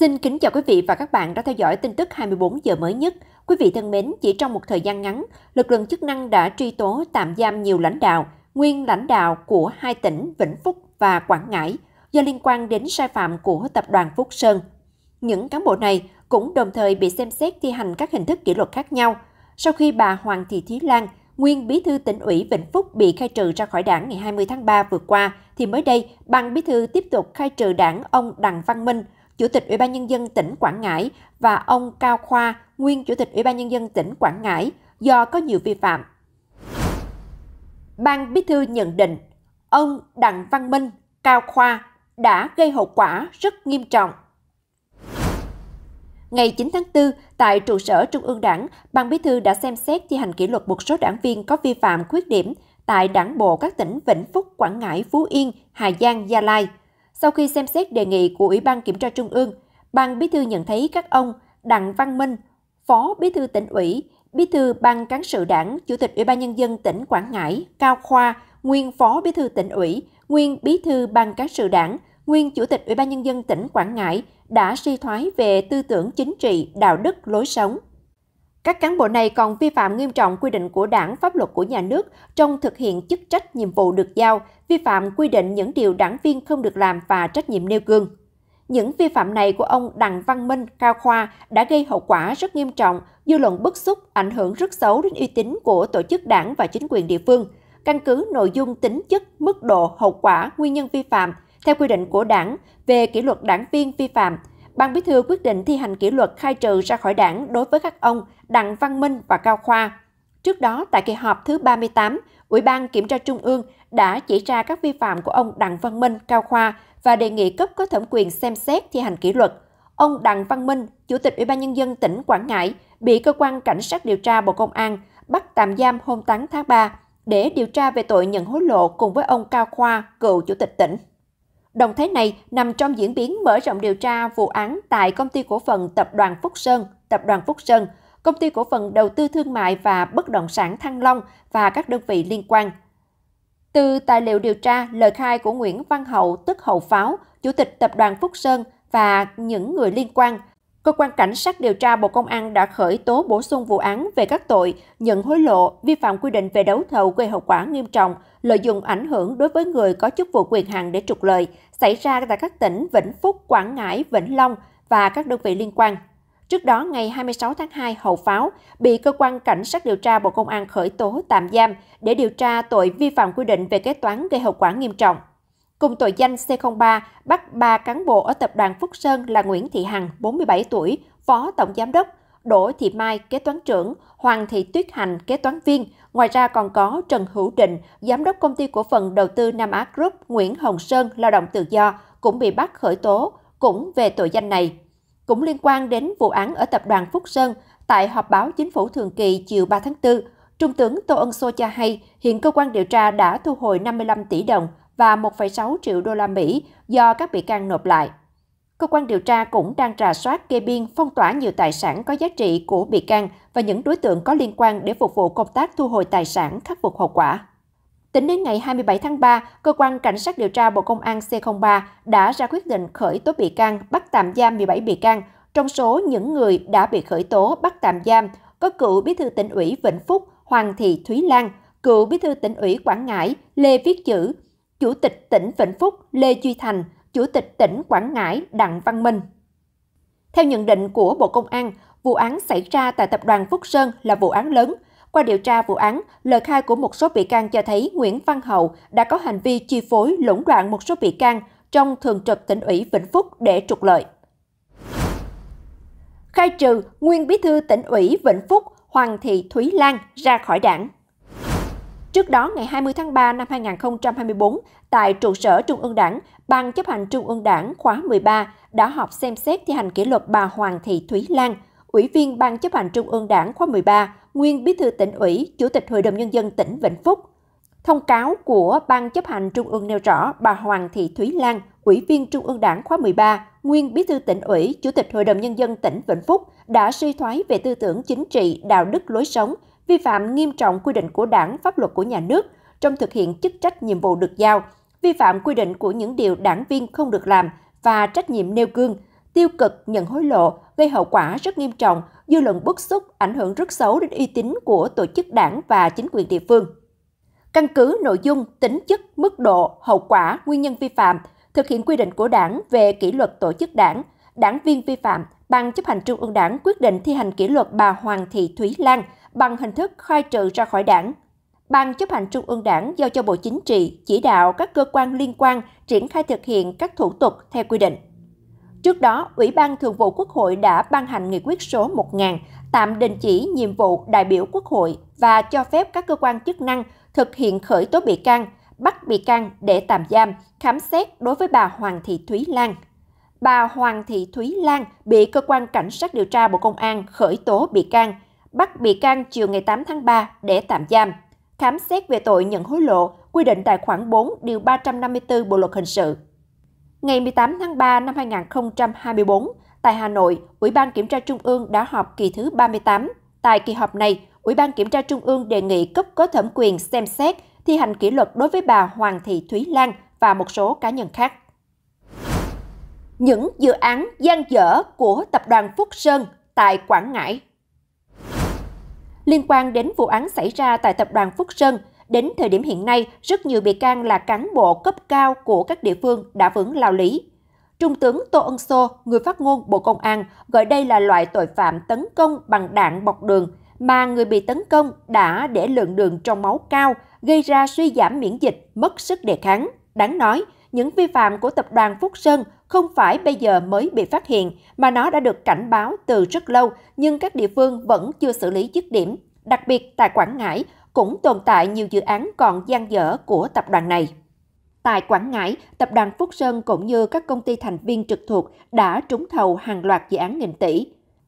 Xin kính chào quý vị và các bạn đã theo dõi tin tức 24 giờ mới nhất. Quý vị thân mến, chỉ trong một thời gian ngắn, lực lượng chức năng đã truy tố tạm giam nhiều lãnh đạo, nguyên lãnh đạo của hai tỉnh Vĩnh Phúc và Quảng Ngãi do liên quan đến sai phạm của tập đoàn Phúc Sơn. Những cán bộ này cũng đồng thời bị xem xét thi hành các hình thức kỷ luật khác nhau. Sau khi bà Hoàng Thị Thúy Lan, nguyên bí thư tỉnh ủy Vĩnh Phúc bị khai trừ ra khỏi đảng ngày 20 tháng 3 vừa qua, thì mới đây, ban bí thư tiếp tục khai trừ đảng ông Đặng Văn Minh, Chủ tịch Ủy ban Nhân dân tỉnh Quảng Ngãi và ông Cao Khoa, nguyên Chủ tịch Ủy ban Nhân dân tỉnh Quảng Ngãi do có nhiều vi phạm. Ban Bí thư nhận định, ông Đặng Văn Minh, Cao Khoa đã gây hậu quả rất nghiêm trọng. Ngày 9 tháng 4, tại trụ sở Trung ương Đảng, Ban Bí thư đã xem xét thi hành kỷ luật một số đảng viên có vi phạm khuyết điểm tại đảng bộ các tỉnh Vĩnh Phúc, Quảng Ngãi, Phú Yên, Hà Giang, Gia Lai – sau khi xem xét đề nghị của Ủy ban Kiểm tra Trung ương, Ban Bí thư nhận thấy các ông Đặng Văn Minh, Phó Bí thư tỉnh ủy, Bí thư Ban Cán sự Đảng, Chủ tịch Ủy ban Nhân dân tỉnh Quảng Ngãi, Cao Khoa, nguyên Phó Bí thư tỉnh ủy, nguyên Bí thư Ban Cán sự Đảng, nguyên Chủ tịch Ủy ban Nhân dân tỉnh Quảng Ngãi đã suy thoái về tư tưởng chính trị, đạo đức, lối sống – các cán bộ này còn vi phạm nghiêm trọng quy định của đảng, pháp luật của nhà nước trong thực hiện chức trách nhiệm vụ được giao, vi phạm quy định những điều đảng viên không được làm và trách nhiệm nêu gương. Những vi phạm này của ông Đặng Văn Minh, Cao Khoa đã gây hậu quả rất nghiêm trọng, dư luận bức xúc, ảnh hưởng rất xấu đến uy tín của tổ chức đảng và chính quyền địa phương. Căn cứ nội dung tính chất, mức độ, hậu quả, nguyên nhân vi phạm, theo quy định của đảng về kỷ luật đảng viên vi phạm – Ban Bí thư quyết định thi hành kỷ luật khai trừ ra khỏi đảng đối với các ông Đặng Văn Minh và Cao Khoa. Trước đó, tại kỳ họp thứ 38, Ủy ban Kiểm tra Trung ương đã chỉ ra các vi phạm của ông Đặng Văn Minh, Cao Khoa và đề nghị cấp có thẩm quyền xem xét thi hành kỷ luật. Ông Đặng Văn Minh, Chủ tịch Ủy ban Nhân dân tỉnh Quảng Ngãi, bị Cơ quan Cảnh sát điều tra Bộ Công an bắt tạm giam hôm 8 tháng 3 để điều tra về tội nhận hối lộ cùng với ông Cao Khoa, cựu Chủ tịch tỉnh. Động thái này nằm trong diễn biến mở rộng điều tra vụ án tại công ty cổ phần Tập đoàn Phúc Sơn, Tập đoàn Phúc Sơn, công ty cổ phần đầu tư thương mại và bất động sản Thăng Long và các đơn vị liên quan. Từ tài liệu điều tra, lời khai của Nguyễn Văn Hậu tức Hậu Pháo, Chủ tịch Tập đoàn Phúc Sơn và những người liên quan – Cơ quan Cảnh sát điều tra Bộ Công an đã khởi tố bổ sung vụ án về các tội nhận hối lộ, vi phạm quy định về đấu thầu gây hậu quả nghiêm trọng, lợi dụng ảnh hưởng đối với người có chức vụ quyền hạn để trục lợi, xảy ra tại các tỉnh Vĩnh Phúc, Quảng Ngãi, Vĩnh Long và các đơn vị liên quan. Trước đó, ngày 26 tháng 2, Hậu Pháo bị Cơ quan Cảnh sát điều tra Bộ Công an khởi tố tạm giam để điều tra tội vi phạm quy định về kế toán gây hậu quả nghiêm trọng. Cùng tội danh C03 bắt ba cán bộ ở tập đoàn Phúc Sơn là Nguyễn Thị Hằng, 47 tuổi, Phó Tổng Giám đốc, Đỗ Thị Mai, kế toán trưởng, Hoàng Thị Tuyết Hành, kế toán viên. Ngoài ra còn có Trần Hữu Định, giám đốc công ty cổ phần đầu tư Nam Á Group, Nguyễn Hồng Sơn, lao động tự do, cũng bị bắt khởi tố, cũng về tội danh này. Cũng liên quan đến vụ án ở tập đoàn Phúc Sơn, tại họp báo chính phủ thường kỳ chiều 3 tháng 4, Trung tướng Tô Ân Sô cho hay hiện cơ quan điều tra đã thu hồi 55 tỷ đồng và 1,6 triệu đô la Mỹ do các bị can nộp lại. Cơ quan điều tra cũng đang rà soát kê biên phong tỏa nhiều tài sản có giá trị của bị can và những đối tượng có liên quan để phục vụ công tác thu hồi tài sản khắc phục hậu quả. Tính đến ngày 27 tháng 3, Cơ quan Cảnh sát điều tra Bộ Công an C03 đã ra quyết định khởi tố bị can, bắt tạm giam 17 bị can. Trong số những người đã bị khởi tố, bắt tạm giam có cựu bí thư tỉnh ủy Vĩnh Phúc Hoàng Thị Thúy Lan, cựu bí thư tỉnh ủy Quảng Ngãi Lê Viết Chữ, Chủ tịch tỉnh Vĩnh Phúc Lê Duy Thành, Chủ tịch tỉnh Quảng Ngãi Đặng Văn Minh. Theo nhận định của Bộ Công an, vụ án xảy ra tại tập đoàn Phúc Sơn là vụ án lớn. Qua điều tra vụ án, lời khai của một số bị can cho thấy Nguyễn Văn Hậu đã có hành vi chi phối lũng đoạn một số bị can trong thường trực tỉnh ủy Vĩnh Phúc để trục lợi. Khai trừ nguyên bí thư tỉnh ủy Vĩnh Phúc Hoàng Thị Thúy Lan ra khỏi đảng. Trước đó, ngày 20 tháng 3 năm 2024, tại trụ sở Trung ương Đảng, Ban chấp hành Trung ương Đảng khóa 13 đã họp xem xét thi hành kỷ luật bà Hoàng Thị Thúy Lan, Ủy viên Ban chấp hành Trung ương Đảng khóa 13, nguyên bí thư tỉnh ủy, Chủ tịch Hội đồng Nhân dân tỉnh Vĩnh Phúc. Thông cáo của Ban chấp hành Trung ương nêu rõ bà Hoàng Thị Thúy Lan, Ủy viên Trung ương Đảng khóa 13, nguyên bí thư tỉnh ủy, Chủ tịch Hội đồng Nhân dân tỉnh Vĩnh Phúc đã suy thoái về tư tưởng chính trị, đạo đức lối sống – vi phạm nghiêm trọng quy định của đảng, pháp luật của nhà nước trong thực hiện chức trách nhiệm vụ được giao, vi phạm quy định của những điều đảng viên không được làm và trách nhiệm nêu gương, tiêu cực, nhận hối lộ, gây hậu quả rất nghiêm trọng, dư luận bức xúc, ảnh hưởng rất xấu đến uy tín của tổ chức đảng và chính quyền địa phương. Căn cứ nội dung, tính chất, mức độ, hậu quả, nguyên nhân vi phạm, thực hiện quy định của đảng về kỷ luật tổ chức đảng, đảng viên vi phạm, Ban chấp hành Trung ương Đảng quyết định thi hành kỷ luật bà Hoàng Thị Thúy Lan – bằng hình thức khai trừ ra khỏi đảng. Ban chấp hành Trung ương Đảng giao cho Bộ Chính trị chỉ đạo các cơ quan liên quan triển khai thực hiện các thủ tục theo quy định. Trước đó, Ủy ban Thường vụ Quốc hội đã ban hành nghị quyết số 1000 tạm đình chỉ nhiệm vụ đại biểu Quốc hội và cho phép các cơ quan chức năng thực hiện khởi tố bị can, bắt bị can để tạm giam, khám xét đối với bà Hoàng Thị Thúy Lan. Bà Hoàng Thị Thúy Lan bị cơ quan cảnh sát điều tra Bộ Công an khởi tố bị can – bắt bị can chiều ngày 8 tháng 3 để tạm giam, khám xét về tội nhận hối lộ, quy định tại khoản 4 điều 354 Bộ luật hình sự. Ngày 18 tháng 3 năm 2024, tại Hà Nội, Ủy ban Kiểm tra Trung ương đã họp kỳ thứ 38. Tại kỳ họp này, Ủy ban Kiểm tra Trung ương đề nghị cấp có thẩm quyền xem xét thi hành kỷ luật đối với bà Hoàng Thị Thúy Lan và một số cá nhân khác. Những dự án gian dở của Tập đoàn Phúc Sơn tại Quảng Ngãi Liên quan đến vụ án xảy ra tại tập đoàn Phúc Sơn, đến thời điểm hiện nay, rất nhiều bị can là cán bộ cấp cao của các địa phương đã vướng lao lý. Trung tướng Tô Ân Sô, người phát ngôn Bộ Công an, gọi đây là loại tội phạm tấn công bằng đạn bọc đường, mà người bị tấn công đã để lượng đường trong máu cao, gây ra suy giảm miễn dịch, mất sức đề kháng. Đáng nói, những vi phạm của tập đoàn Phúc Sơn không phải bây giờ mới bị phát hiện, mà nó đã được cảnh báo từ rất lâu, nhưng các địa phương vẫn chưa xử lý dứt điểm. Đặc biệt tại Quảng Ngãi, cũng tồn tại nhiều dự án còn gian dở của tập đoàn này. Tại Quảng Ngãi, tập đoàn Phúc Sơn cũng như các công ty thành viên trực thuộc đã trúng thầu hàng loạt dự án nghìn tỷ.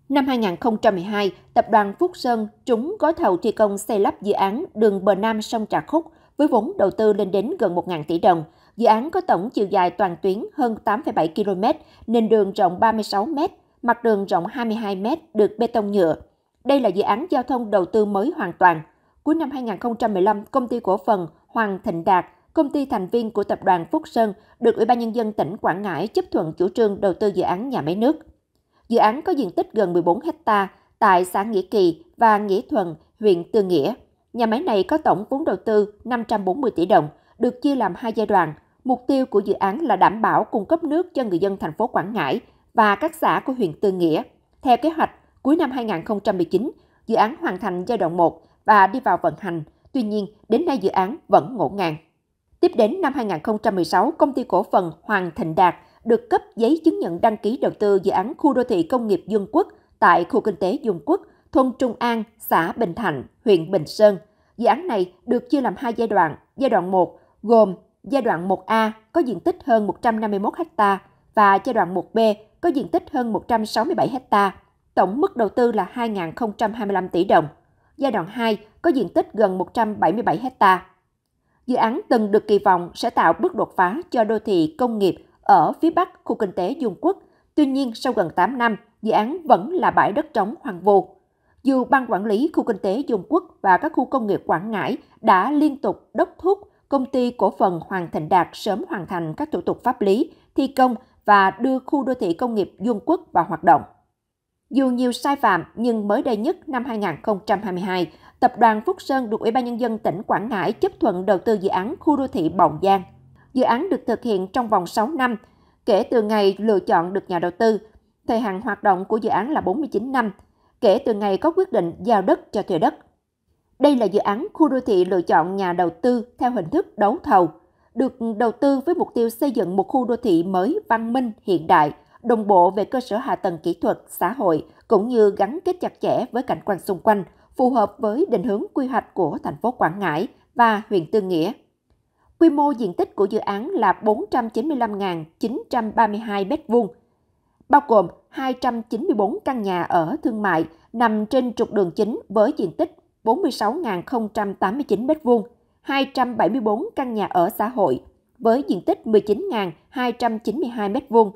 Năm 2012, tập đoàn Phúc Sơn trúng gói thầu thi công xây lắp dự án đường bờ nam sông Trà Khúc với vốn đầu tư lên đến gần 1.000 tỷ đồng, Dự án có tổng chiều dài toàn tuyến hơn 8,7 km, nền đường rộng 36 m, mặt đường rộng 22 m được bê tông nhựa. Đây là dự án giao thông đầu tư mới hoàn toàn. Cuối năm 2015, công ty cổ phần Hoàng Thịnh Đạt, công ty thành viên của tập đoàn Phúc Sơn, được Ủy ban nhân dân tỉnh Quảng Ngãi chấp thuận chủ trương đầu tư dự án nhà máy nước. Dự án có diện tích gần 14 ha tại xã Nghĩa Kỳ và Nghĩa Thuần, huyện Tư Nghĩa. Nhà máy này có tổng vốn đầu tư 540 tỷ đồng – được chia làm hai giai đoạn. Mục tiêu của dự án là đảm bảo cung cấp nước cho người dân thành phố Quảng Ngãi và các xã của huyện Tư Nghĩa. Theo kế hoạch, cuối năm 2019, dự án hoàn thành giai đoạn 1 và đi vào vận hành. Tuy nhiên, đến nay dự án vẫn ngổ ngang. Tiếp đến năm 2016, công ty cổ phần Hoàng Thịnh Đạt được cấp giấy chứng nhận đăng ký đầu tư dự án khu đô thị công nghiệp Dương Quốc tại khu kinh tế Dương Quốc, thôn Trung An, xã Bình Thạnh, huyện Bình Sơn. Dự án này được chia làm hai giai đoạn. Giai đoạn 1 gồm giai đoạn 1A có diện tích hơn 151 ha và giai đoạn 1B có diện tích hơn 167 ha, tổng mức đầu tư là 2.025 tỷ đồng. Giai đoạn 2 có diện tích gần 177 ha. Dự án từng được kỳ vọng sẽ tạo bước đột phá cho đô thị công nghiệp ở phía bắc khu kinh tế Dung Quốc. Tuy nhiên, sau gần 8 năm, dự án vẫn là bãi đất trống hoàng vu. Dù ban quản lý khu kinh tế Dung Quốc và các khu công nghiệp Quảng Ngãi đã liên tục đốc thúc công ty cổ phần Hoàng Thịnh Đạt sớm hoàn thành các thủ tục pháp lý, thi công và đưa khu đô thị công nghiệp Dung Quốc vào hoạt động. Dù nhiều sai phạm nhưng mới đây nhất năm 2022, Tập đoàn Phúc Sơn được Ủy ban Nhân dân tỉnh Quảng Ngãi chấp thuận đầu tư dự án khu đô thị Bồng Giang. Dự án được thực hiện trong vòng 6 năm, kể từ ngày lựa chọn được nhà đầu tư. Thời hạn hoạt động của dự án là 49 năm, kể từ ngày có quyết định giao đất cho thuê đất. Đây là dự án khu đô thị lựa chọn nhà đầu tư theo hình thức đấu thầu, được đầu tư với mục tiêu xây dựng một khu đô thị mới văn minh, hiện đại, đồng bộ về cơ sở hạ tầng kỹ thuật, xã hội cũng như gắn kết chặt chẽ với cảnh quan xung quanh, phù hợp với định hướng quy hoạch của thành phố Quảng Ngãi và huyện Tư Nghĩa. Quy mô diện tích của dự án là 495.932 m2, bao gồm 294 căn nhà ở thương mại nằm trên trục đường chính với diện tích 46.089 m2, 274 căn nhà ở xã hội với diện tích 19.292 m2,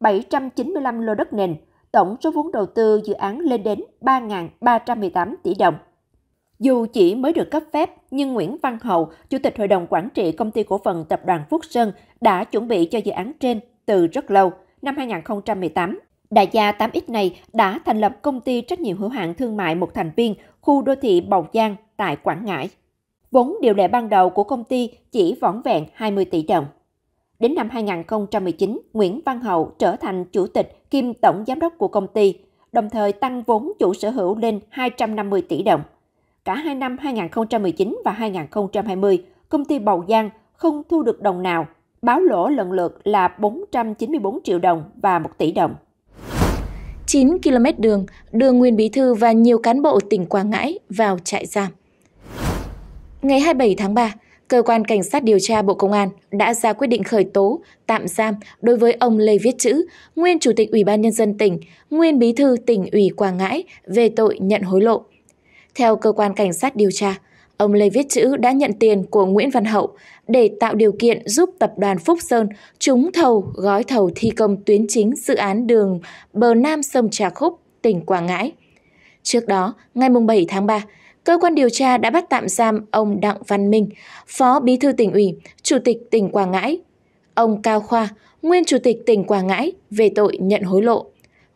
795 lô đất nền, tổng số vốn đầu tư dự án lên đến 3.318 tỷ đồng. Dù chỉ mới được cấp phép, nhưng Nguyễn Văn Hậu, Chủ tịch Hội đồng Quản trị Công ty Cổ phần Tập đoàn Phúc Sơn đã chuẩn bị cho dự án trên từ rất lâu, năm 2018. Đại gia 8X này đã thành lập công ty trách nhiệm hữu hạn thương mại một thành viên khu đô thị Bầu Giang tại Quảng Ngãi. Vốn điều lệ ban đầu của công ty chỉ vỏn vẹn 20 tỷ đồng. Đến năm 2019, Nguyễn Văn Hậu trở thành chủ tịch kiêm tổng giám đốc của công ty, đồng thời tăng vốn chủ sở hữu lên 250 tỷ đồng. Cả hai năm 2019 và 2020, công ty Bầu Giang không thu được đồng nào, báo lỗ lần lượt là 494 triệu đồng và 1 tỷ đồng. 9 km đường đưa Nguyên Bí Thư và nhiều cán bộ tỉnh Quảng Ngãi vào trại giam. Ngày 27 tháng 3, Cơ quan Cảnh sát điều tra Bộ Công an đã ra quyết định khởi tố, tạm giam đối với ông Lê Viết Chữ, nguyên Chủ tịch Ủy ban Nhân dân tỉnh, nguyên Bí thư tỉnh ủy Quảng Ngãi về tội nhận hối lộ. Theo Cơ quan Cảnh sát điều tra, ông Lê Viết Chữ đã nhận tiền của Nguyễn Văn Hậu để tạo điều kiện giúp tập đoàn Phúc Sơn trúng thầu gói thầu thi công tuyến chính dự án đường bờ Nam sông Trà Khúc, tỉnh Quảng Ngãi. Trước đó, ngày 7 tháng 3, cơ quan điều tra đã bắt tạm giam ông Đặng Văn Minh, Phó Bí thư tỉnh ủy, Chủ tịch tỉnh Quảng Ngãi, ông Cao Khoa, nguyên Chủ tịch tỉnh Quảng Ngãi về tội nhận hối lộ.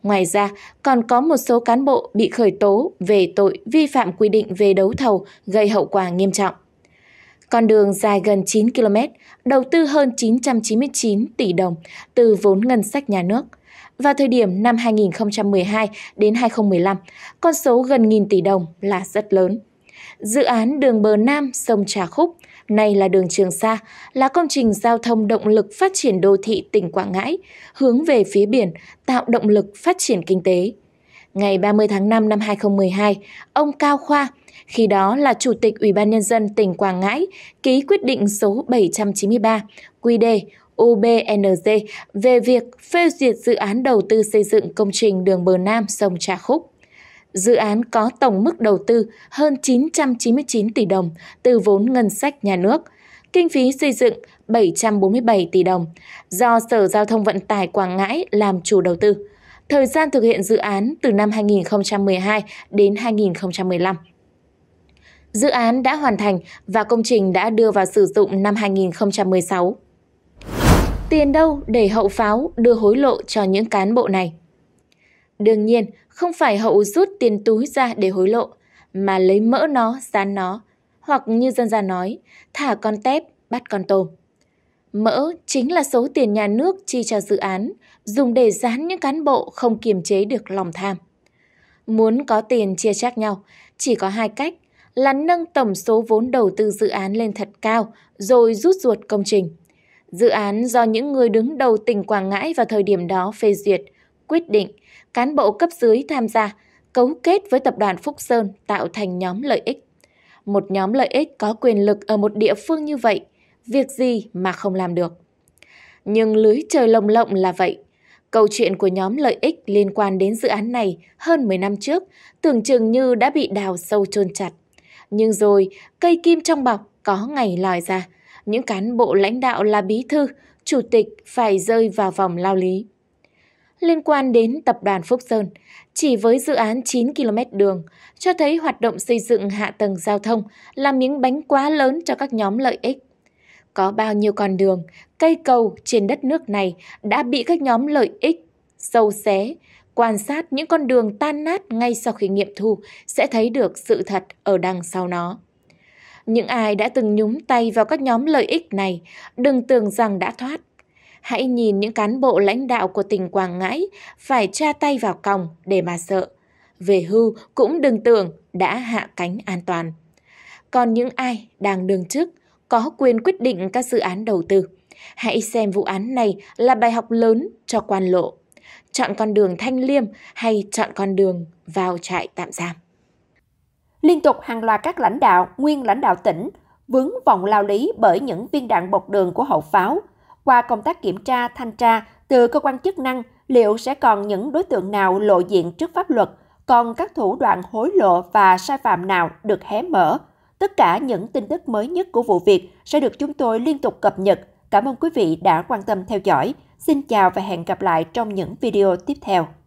Ngoài ra, còn có một số cán bộ bị khởi tố về tội vi phạm quy định về đấu thầu gây hậu quả nghiêm trọng. Con đường dài gần 9 km, đầu tư hơn 999 tỷ đồng từ vốn ngân sách nhà nước. Vào thời điểm năm 2012 đến 2015, con số gần nghìn tỷ đồng là rất lớn. Dự án đường bờ Nam sông Trà Khúc – nay là đường Trường Sa, là công trình giao thông động lực phát triển đô thị tỉnh Quảng Ngãi, hướng về phía biển, tạo động lực phát triển kinh tế. Ngày 30 tháng 5 năm 2012, ông Cao Khoa, khi đó là Chủ tịch Ủy ban Nhân dân tỉnh Quảng Ngãi, ký quyết định số 793 QĐ UBNZ về việc phê duyệt dự án đầu tư xây dựng công trình đường bờ Nam sông Trà Khúc. Dự án có tổng mức đầu tư hơn 999 tỷ đồng từ vốn ngân sách nhà nước, kinh phí xây dựng 747 tỷ đồng do Sở Giao thông Vận tải Quảng Ngãi làm chủ đầu tư. Thời gian thực hiện dự án từ năm 2012 đến 2015. Dự án đã hoàn thành và công trình đã đưa vào sử dụng năm 2016. Tiền đâu để hậu pháo đưa hối lộ cho những cán bộ này? Đương nhiên, không phải hậu rút tiền túi ra để hối lộ, mà lấy mỡ nó, rán nó, hoặc như dân gian nói, thả con tép, bắt con tôm. Mỡ chính là số tiền nhà nước chi cho dự án, dùng để dán những cán bộ không kiềm chế được lòng tham. Muốn có tiền chia chác nhau, chỉ có hai cách là nâng tổng số vốn đầu tư dự án lên thật cao rồi rút ruột công trình. Dự án do những người đứng đầu tỉnh Quảng Ngãi vào thời điểm đó phê duyệt quyết định, cán bộ cấp dưới tham gia, cấu kết với tập đoàn Phúc Sơn tạo thành nhóm lợi ích. Một nhóm lợi ích có quyền lực ở một địa phương như vậy, việc gì mà không làm được. Nhưng lưới trời lồng lộng là vậy. Câu chuyện của nhóm lợi ích liên quan đến dự án này hơn 10 năm trước tưởng chừng như đã bị đào sâu chôn chặt. Nhưng rồi, cây kim trong bọc có ngày lòi ra. Những cán bộ lãnh đạo là bí thư, chủ tịch phải rơi vào vòng lao lý liên quan đến tập đoàn Phúc Sơn, chỉ với dự án 9 km đường, cho thấy hoạt động xây dựng hạ tầng giao thông là miếng bánh quá lớn cho các nhóm lợi ích. Có bao nhiêu con đường, cây cầu trên đất nước này đã bị các nhóm lợi ích sâu xé, quan sát những con đường tan nát ngay sau khi nghiệm thu sẽ thấy được sự thật ở đằng sau nó. Những ai đã từng nhúng tay vào các nhóm lợi ích này, đừng tưởng rằng đã thoát Hãy nhìn những cán bộ lãnh đạo của tỉnh Quảng Ngãi phải tra tay vào còng để mà sợ. Về hưu cũng đừng tưởng đã hạ cánh an toàn. Còn những ai đang đương chức, có quyền quyết định các dự án đầu tư. Hãy xem vụ án này là bài học lớn cho quan lộ. Chọn con đường thanh liêm hay chọn con đường vào trại tạm giam. Liên tục hàng loạt các lãnh đạo, nguyên lãnh đạo tỉnh vướng vòng lao lý bởi những viên đạn bột đường của hậu pháo – qua công tác kiểm tra, thanh tra từ cơ quan chức năng, liệu sẽ còn những đối tượng nào lộ diện trước pháp luật, còn các thủ đoạn hối lộ và sai phạm nào được hé mở? Tất cả những tin tức mới nhất của vụ việc sẽ được chúng tôi liên tục cập nhật. Cảm ơn quý vị đã quan tâm theo dõi. Xin chào và hẹn gặp lại trong những video tiếp theo.